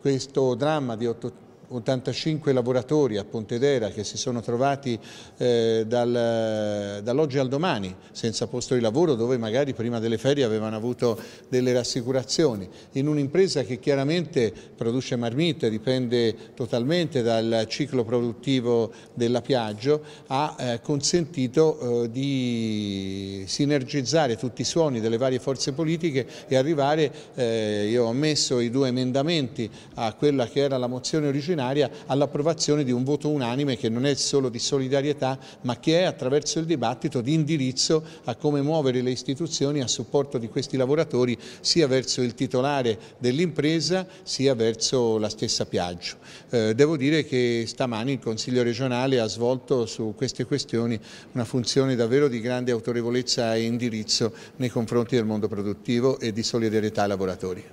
questo dramma di 85 lavoratori a Pontedera che si sono trovati eh, dal, dall'oggi al domani senza posto di lavoro dove magari prima delle ferie avevano avuto delle rassicurazioni in un'impresa che chiaramente produce marmitte, dipende totalmente dal ciclo produttivo della Piaggio ha eh, consentito eh, di sinergizzare tutti i suoni delle varie forze politiche e arrivare, eh, io ho messo i due emendamenti a quella che era la mozione originale plenaria all'approvazione di un voto unanime che non è solo di solidarietà ma che è attraverso il dibattito di indirizzo a come muovere le istituzioni a supporto di questi lavoratori sia verso il titolare dell'impresa sia verso la stessa Piaggio. Eh, devo dire che stamani il Consiglio regionale ha svolto su queste questioni una funzione davvero di grande autorevolezza e indirizzo nei confronti del mondo produttivo e di solidarietà ai lavoratori.